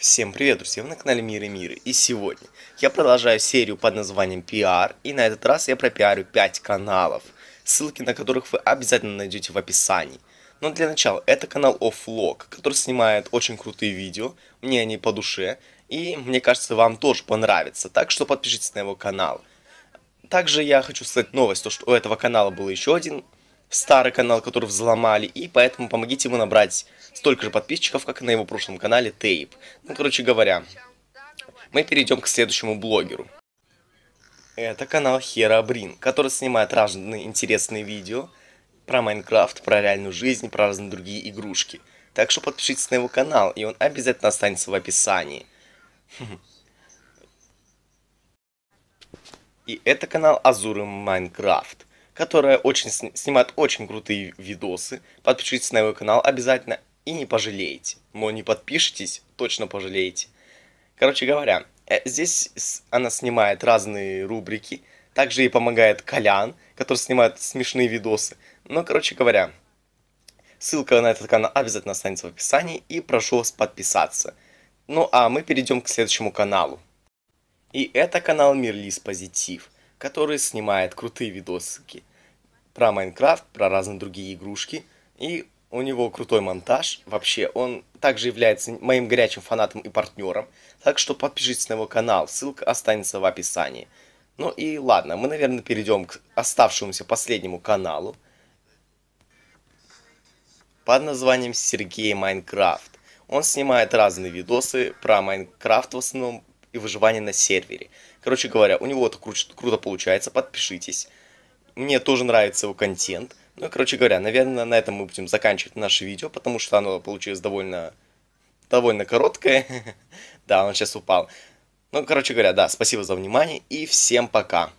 Всем привет, друзья! Вы на канале Мир и Миры. И сегодня я продолжаю серию под названием PR. И на этот раз я пропиарю 5 каналов, ссылки на которых вы обязательно найдете в описании. Но для начала, это канал Offlog, который снимает очень крутые видео, мне они по душе, и мне кажется, вам тоже понравится, так что подпишитесь на его канал. Также я хочу сказать новость, то что у этого канала был еще один старый канал, который взломали, и поэтому помогите ему набрать столько же подписчиков, как и на его прошлом канале Тейп. Ну, короче говоря, мы перейдем к следующему блогеру. Это канал Хера Брин, который снимает разные интересные видео про Майнкрафт, про реальную жизнь, про разные другие игрушки. Так что подпишитесь на его канал, и он обязательно останется в описании. И это канал Азуры Майнкрафт которая очень снимает очень крутые видосы. Подпишитесь на его канал обязательно и не пожалеете. Но не подпишитесь, точно пожалеете. Короче говоря, э, здесь она снимает разные рубрики. Также ей помогает Колян, который снимает смешные видосы. Но, короче говоря, ссылка на этот канал обязательно останется в описании. И прошу вас подписаться. Ну а мы перейдем к следующему каналу. И это канал Мирлис Позитив, который снимает крутые видосики про Майнкрафт, про разные другие игрушки. И у него крутой монтаж. Вообще, он также является моим горячим фанатом и партнером. Так что подпишитесь на его канал, ссылка останется в описании. Ну и ладно, мы, наверное, перейдем к оставшемуся последнему каналу. Под названием Сергей Майнкрафт. Он снимает разные видосы про Майнкрафт в основном и выживание на сервере. Короче говоря, у него это кру круто получается, подпишитесь. Мне тоже нравится его контент. Ну, короче говоря, наверное, на этом мы будем заканчивать наше видео, потому что оно получилось довольно, довольно короткое. да, он сейчас упал. Ну, короче говоря, да, спасибо за внимание и всем пока.